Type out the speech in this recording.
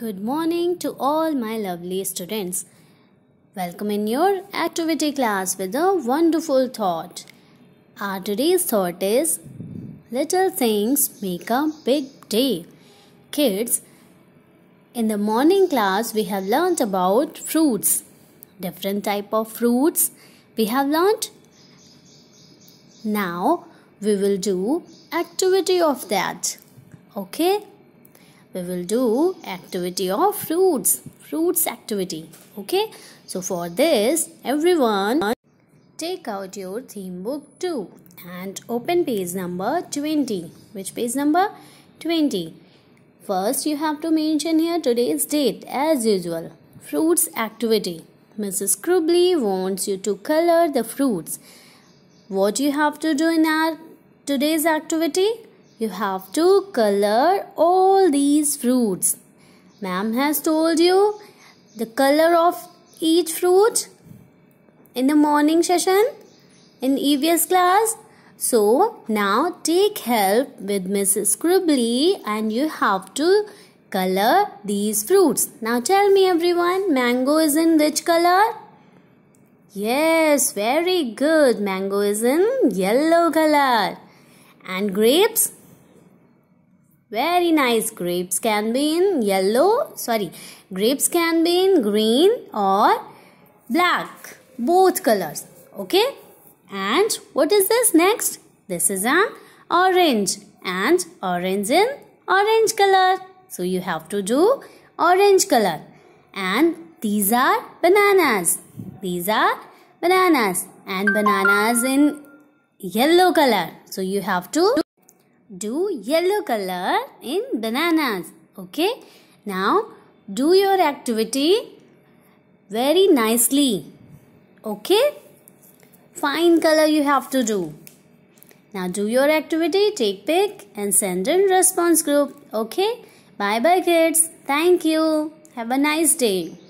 Good morning to all my lovely students. Welcome in your activity class with a wonderful thought. Our today's thought is Little things make a big day. Kids, in the morning class we have learnt about fruits. Different type of fruits we have learnt. Now we will do activity of that. Okay? we will do activity of fruits. Fruits activity. Okay. So for this, everyone take out your theme book 2 and open page number 20. Which page number? 20. First, you have to mention here today's date as usual. Fruits activity. Mrs. Crubly wants you to color the fruits. What you have to do in our today's activity? You have to color all these fruits. Ma'am has told you the color of each fruit in the morning session in EVS class. So now take help with Mrs. Scribbly and you have to color these fruits. Now tell me everyone, mango is in which color? Yes, very good. Mango is in yellow color. And grapes? Very nice. Grapes can be in yellow, sorry, grapes can be in green or black, both colors. Okay. And what is this next? This is an orange and orange in orange color. So you have to do orange color. And these are bananas. These are bananas and bananas in yellow color. So you have to do yellow color in bananas. Okay. Now do your activity very nicely. Okay. Fine color you have to do. Now do your activity, take pic and send in response group. Okay. Bye bye kids. Thank you. Have a nice day.